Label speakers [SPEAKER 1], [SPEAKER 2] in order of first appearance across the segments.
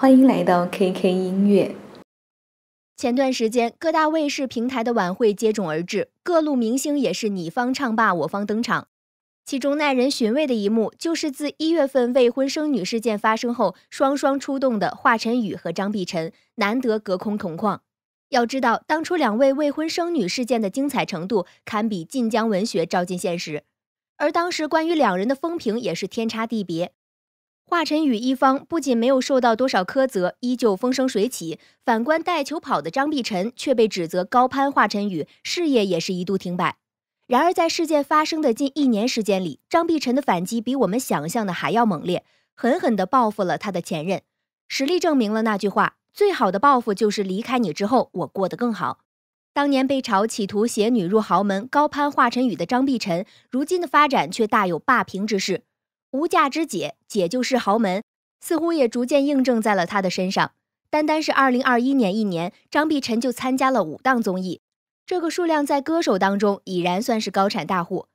[SPEAKER 1] 欢迎来到 KK 音乐。前段时间，各大卫视平台的晚会接踵而至，各路明星也是你方唱罢我方登场。其中耐人寻味的一幕，就是自一月份未婚生女事件发生后，双双出动的华晨宇和张碧晨，难得隔空同框。要知道，当初两位未婚生女事件的精彩程度，堪比晋江文学照进现实，而当时关于两人的风评也是天差地别。华晨宇一方不仅没有受到多少苛责，依旧风生水起；反观带球跑的张碧晨，却被指责高攀华晨宇，事业也是一度停摆。然而，在事件发生的近一年时间里，张碧晨的反击比我们想象的还要猛烈，狠狠地报复了他的前任。实力证明了那句话：最好的报复就是离开你之后，我过得更好。当年被嘲企图携女入豪门、高攀华晨宇的张碧晨，如今的发展却大有霸屏之势。无价之姐，姐就是豪门，似乎也逐渐印证在了他的身上。单单是二零二一年一年，张碧晨就参加了五档综艺，这个数量在歌手当中已然算是高产大户。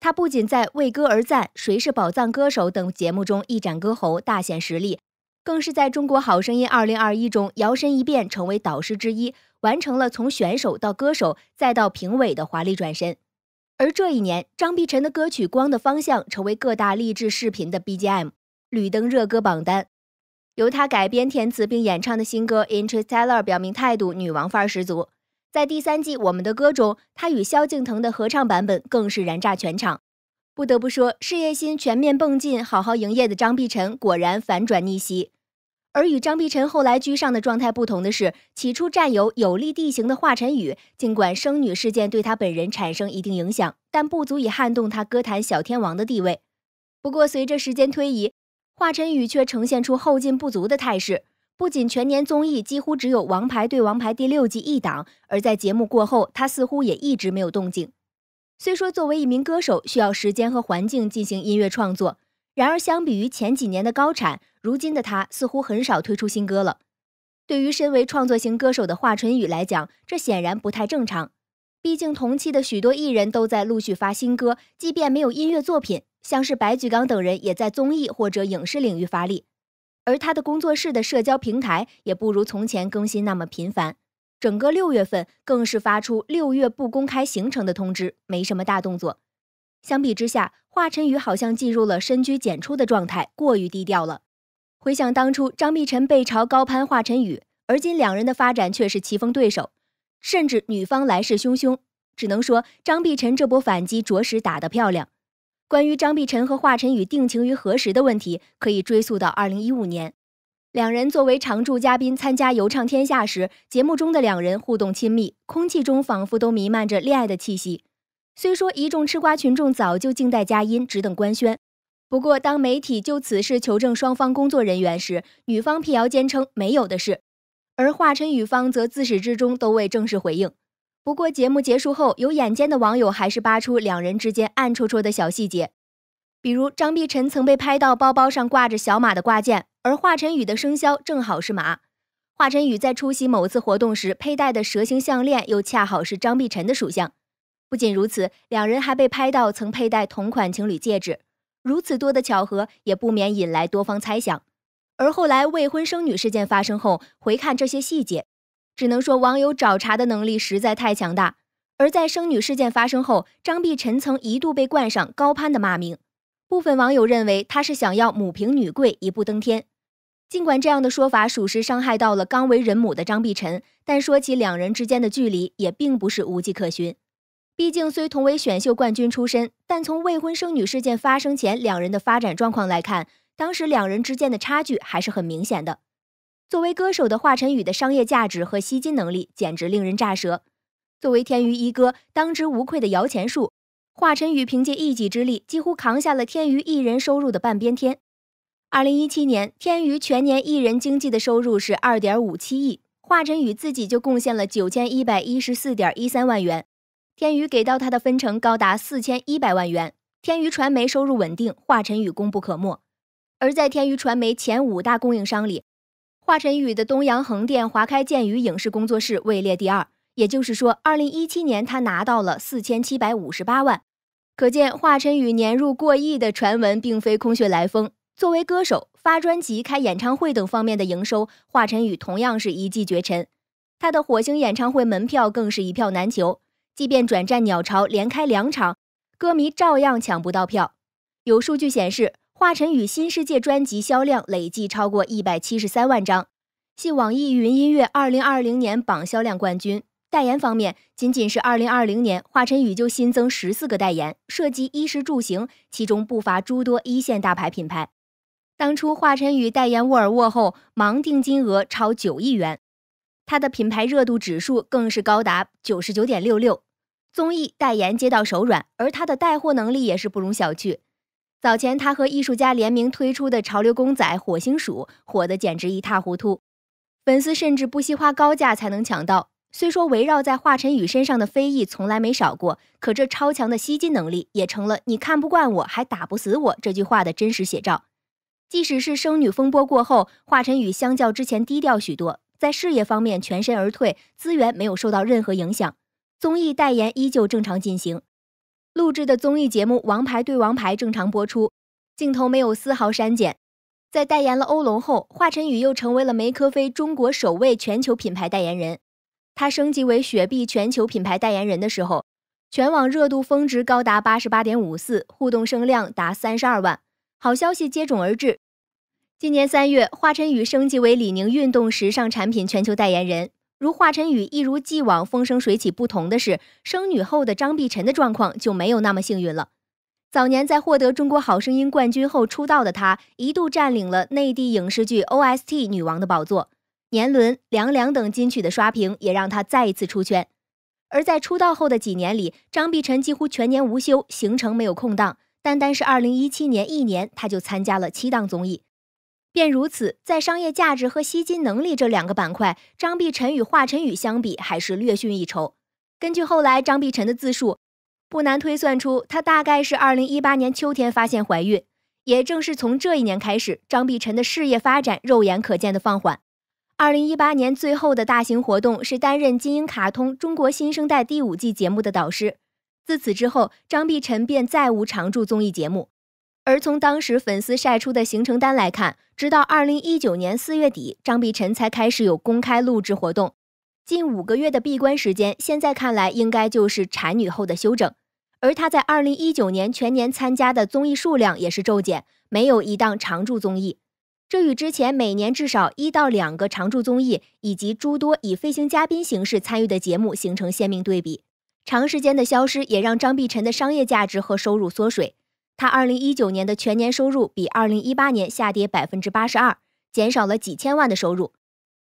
[SPEAKER 1] 他不仅在《为歌而赞》《谁是宝藏歌手》等节目中一展歌喉、大显实力，更是在《中国好声音二零二一》中摇身一变成为导师之一，完成了从选手到歌手再到评委的华丽转身。而这一年，张碧晨的歌曲《光的方向》成为各大励志视频的 BGM，屡登热歌榜单。由她改编填词并演唱的新歌《Interstellar》表明态度，女王范儿十足。在第三季《我们的歌》中，她与萧敬腾的合唱版本更是燃炸全场。不得不说，事业心全面迸进、好好营业的张碧晨果然反转逆袭。而与张碧晨后来居上的状态不同的是，起初占有有利地形的华晨宇，尽管生女事件对他本人产生一定影响，但不足以撼动他歌坛小天王的地位。不过，随着时间推移，华晨宇却呈现出后劲不足的态势。不仅全年综艺几乎只有《王牌对王牌》第六季一档，而在节目过后，他似乎也一直没有动静。虽说作为一名歌手，需要时间和环境进行音乐创作。然而，相比于前几年的高产，如今的他似乎很少推出新歌了。对于身为创作型歌手的华晨宇来讲，这显然不太正常。毕竟同期的许多艺人都在陆续发新歌，即便没有音乐作品，像是白举纲等人也在综艺或者影视领域发力。而他的工作室的社交平台也不如从前更新那么频繁，整个六月份更是发出六月不公开行程的通知，没什么大动作。相比之下，华晨宇好像进入了深居简出的状态，过于低调了。回想当初，张碧晨被嘲高攀华晨宇，而今两人的发展却是棋逢对手，甚至女方来势汹汹，只能说张碧晨这波反击着实打得漂亮。关于张碧晨和华晨宇定情于何时的问题，可以追溯到二零一五年，两人作为常驻嘉宾参加《游唱天下》时，节目中的两人互动亲密，空气中仿佛都弥漫着恋爱的气息。虽说一众吃瓜群众早就静待佳音，只等官宣，不过当媒体就此事求证双方工作人员时，女方辟谣，坚称没有的事；而华晨宇方则自始至终都未正式回应。不过节目结束后，有眼尖的网友还是扒出两人之间暗戳戳的小细节，比如张碧晨曾被拍到包包上挂着小马的挂件，而华晨宇的生肖正好是马；华晨宇在出席某次活动时佩戴的蛇形项链，又恰好是张碧晨的属相。不仅如此，两人还被拍到曾佩戴同款情侣戒指，如此多的巧合也不免引来多方猜想。而后来未婚生女事件发生后，回看这些细节，只能说网友找茬的能力实在太强大。而在生女事件发生后，张碧晨曾一度被冠上高攀的骂名，部分网友认为她是想要母凭女贵一步登天。尽管这样的说法属实伤害到了刚为人母的张碧晨，但说起两人之间的距离，也并不是无迹可寻。毕竟，虽同为选秀冠军出身，但从未婚生女事件发生前两人的发展状况来看，当时两人之间的差距还是很明显的。作为歌手的华晨宇的商业价值和吸金能力简直令人咋舌。作为天娱一哥，当之无愧的摇钱树，华晨宇凭借一己之力，几乎扛下了天娱艺人收入的半边天。二零一七年，天娱全年艺人经济的收入是二点五七亿，华晨宇自己就贡献了九千一百一十四点一三万元。天娱给到他的分成高达四千一百万元，天娱传媒收入稳定，华晨宇功不可没。而在天娱传媒前五大供应商里，华晨宇的东阳横店华开建鱼影视工作室位列第二，也就是说，二零一七年他拿到了四千七百五十八万。可见，华晨宇年入过亿的传闻并非空穴来风。作为歌手，发专辑、开演唱会等方面的营收，华晨宇同样是一骑绝尘。他的火星演唱会门票更是一票难求。即便转战鸟巢连开两场，歌迷照样抢不到票。有数据显示，华晨宇《新世界》专辑销量累计超过一百七十三万张，系网易云音乐二零二零年榜销量冠军。代言方面，仅仅是二零二零年，华晨宇就新增十四个代言，涉及衣食住行，其中不乏诸多一线大牌品牌。当初华晨宇代言沃尔沃后，盲定金额超九亿元。他的品牌热度指数更是高达九十九点六六，综艺代言接到手软，而他的带货能力也是不容小觑。早前他和艺术家联名推出的潮流公仔“火星鼠”火得简直一塌糊涂，粉丝甚至不惜花高价才能抢到。虽说围绕在华晨宇身上的非议从来没少过，可这超强的吸金能力也成了“你看不惯我还打不死我”这句话的真实写照。即使是生女风波过后，华晨宇相较之前低调许多。在事业方面全身而退，资源没有受到任何影响，综艺代言依旧正常进行，录制的综艺节目《王牌对王牌》正常播出，镜头没有丝毫删减。在代言了欧龙后，华晨宇又成为了梅科菲中国首位全球品牌代言人。他升级为雪碧全球品牌代言人的时候，全网热度峰值高达八十八点五四，互动声量达三十二万。好消息接踵而至。今年三月，华晨宇升级为李宁运动时尚产品全球代言人。如华晨宇一如既往风生水起，不同的是，生女后的张碧晨的状况就没有那么幸运了。早年在获得中国好声音冠军后出道的她，一度占领了内地影视剧 OST 女王的宝座，年轮、凉凉等金曲的刷屏也让她再一次出圈。而在出道后的几年里，张碧晨几乎全年无休，行程没有空档，单单是2017年一年，她就参加了七档综艺。便如此，在商业价值和吸金能力这两个板块，张碧晨与华晨宇相比还是略逊一筹。根据后来张碧晨的自述，不难推算出她大概是二零一八年秋天发现怀孕。也正是从这一年开始，张碧晨的事业发展肉眼可见的放缓。二零一八年最后的大型活动是担任《金鹰卡通中国新生代》第五季节目的导师，自此之后，张碧晨便再无常驻综艺节目。而从当时粉丝晒出的行程单来看，直到二零一九年四月底，张碧晨才开始有公开录制活动。近五个月的闭关时间，现在看来应该就是产女后的休整。而她在二零一九年全年参加的综艺数量也是骤减，没有一档常驻综艺。这与之前每年至少一到两个常驻综艺以及诸多以飞行嘉宾形式参与的节目形成鲜明对比。长时间的消失也让张碧晨的商业价值和收入缩水。他二零一九年的全年收入比二零一八年下跌百分之八十二，减少了几千万的收入。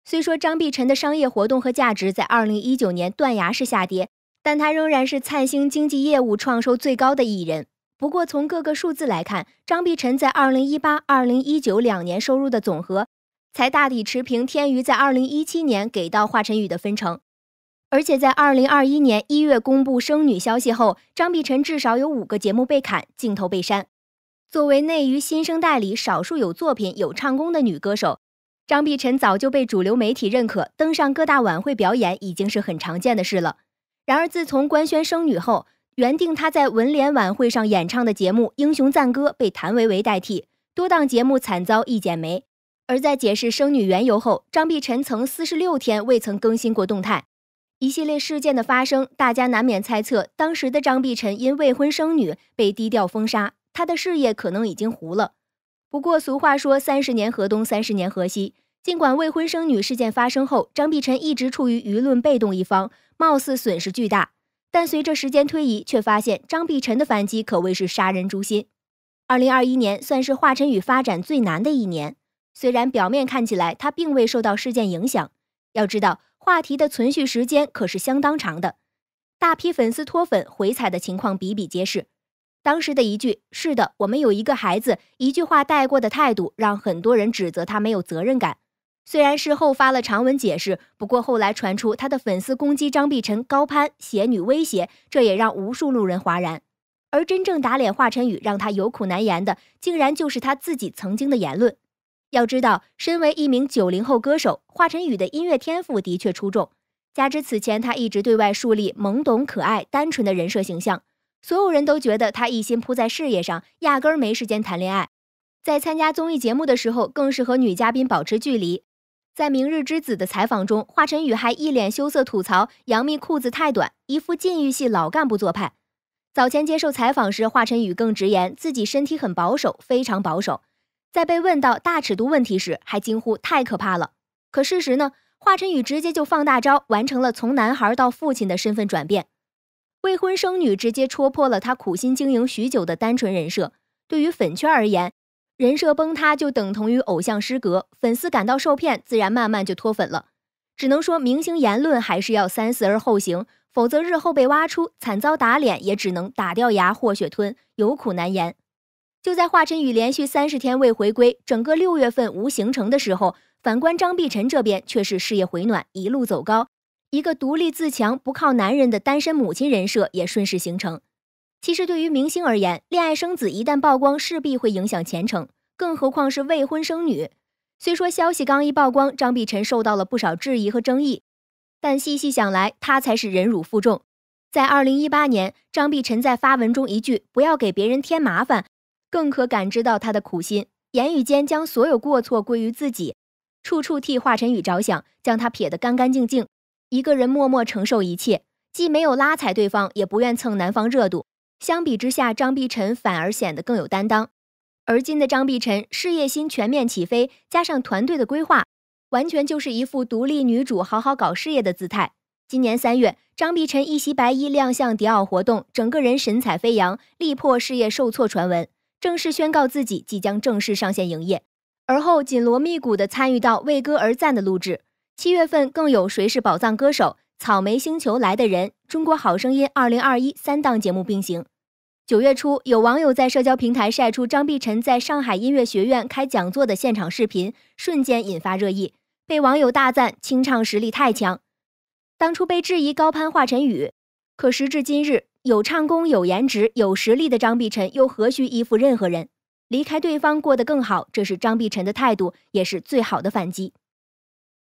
[SPEAKER 1] 虽说张碧晨的商业活动和价值在二零一九年断崖式下跌，但他仍然是灿星经纪业务创收最高的艺人。不过从各个数字来看，张碧晨在二零一八、二零一九两年收入的总和，才大体持平天娱在二零一七年给到华晨宇的分成。而且在二零二一年一月公布生女消息后，张碧晨至少有五个节目被砍，镜头被删。作为内娱新生代里少数有作品、有唱功的女歌手，张碧晨早就被主流媒体认可，登上各大晚会表演已经是很常见的事了。然而自从官宣生女后，原定她在文联晚会上演唱的节目《英雄赞歌》被谭维维代替，多档节目惨遭一剪梅。而在解释生女缘由后，张碧晨曾四十六天未曾更新过动态。一系列事件的发生，大家难免猜测，当时的张碧晨因未婚生女被低调封杀，她的事业可能已经糊了。不过俗话说三十年河东，三十年河西。尽管未婚生女事件发生后，张碧晨一直处于舆论被动一方，貌似损失巨大。但随着时间推移，却发现张碧晨的反击可谓是杀人诛心。二零二一年算是华晨宇发展最难的一年，虽然表面看起来他并未受到事件影响，要知道。话题的存续时间可是相当长的，大批粉丝脱粉回踩的情况比比皆是。当时的一句“是的，我们有一个孩子”，一句话带过的态度，让很多人指责他没有责任感。虽然事后发了长文解释，不过后来传出他的粉丝攻击张碧晨、高攀、邪女威胁，这也让无数路人哗然。而真正打脸华晨宇，让他有苦难言的，竟然就是他自己曾经的言论。要知道，身为一名九零后歌手，华晨宇的音乐天赋的确出众。加之此前他一直对外树立懵懂、可爱、单纯的人设形象，所有人都觉得他一心扑在事业上，压根没时间谈恋爱。在参加综艺节目的时候，更是和女嘉宾保持距离。在《明日之子》的采访中，华晨宇还一脸羞涩吐槽杨幂裤子太短，一副禁欲系老干部做派。早前接受采访时，华晨宇更直言自己身体很保守，非常保守。在被问到大尺度问题时，还惊呼太可怕了。可事实呢？华晨宇直接就放大招，完成了从男孩到父亲的身份转变。未婚生女直接戳破了他苦心经营许久的单纯人设。对于粉圈而言，人设崩塌就等同于偶像失格，粉丝感到受骗，自然慢慢就脱粉了。只能说明星言论还是要三思而后行，否则日后被挖出，惨遭打脸，也只能打掉牙或血吞，有苦难言。就在华晨宇连续三十天未回归，整个六月份无行程的时候，反观张碧晨这边却是事业回暖，一路走高。一个独立自强、不靠男人的单身母亲人设也顺势形成。其实对于明星而言，恋爱生子一旦曝光，势必会影响前程，更何况是未婚生女。虽说消息刚一曝光，张碧晨受到了不少质疑和争议，但细细想来，她才是忍辱负重。在二零一八年，张碧晨在发文中一句“不要给别人添麻烦”。更可感知到他的苦心，言语间将所有过错归于自己，处处替华晨宇着想，将他撇得干干净净，一个人默默承受一切，既没有拉踩对方，也不愿蹭男方热度。相比之下，张碧晨反而显得更有担当。而今的张碧晨事业心全面起飞，加上团队的规划，完全就是一副独立女主好好搞事业的姿态。今年三月，张碧晨一袭白衣亮相迪奥活动，整个人神采飞扬，力破事业受挫传闻。正式宣告自己即将正式上线营业，而后紧锣密鼓地参与到《为歌而赞》的录制。七月份更有《谁是宝藏歌手》《草莓星球来的人》《中国好声音2021》三档节目并行。九月初，有网友在社交平台晒出张碧晨在上海音乐学院开讲座的现场视频，瞬间引发热议，被网友大赞清唱实力太强。当初被质疑高攀华晨宇，可时至今日。有唱功、有颜值、有实力的张碧晨，又何须依附任何人？离开对方过得更好，这是张碧晨的态度，也是最好的反击。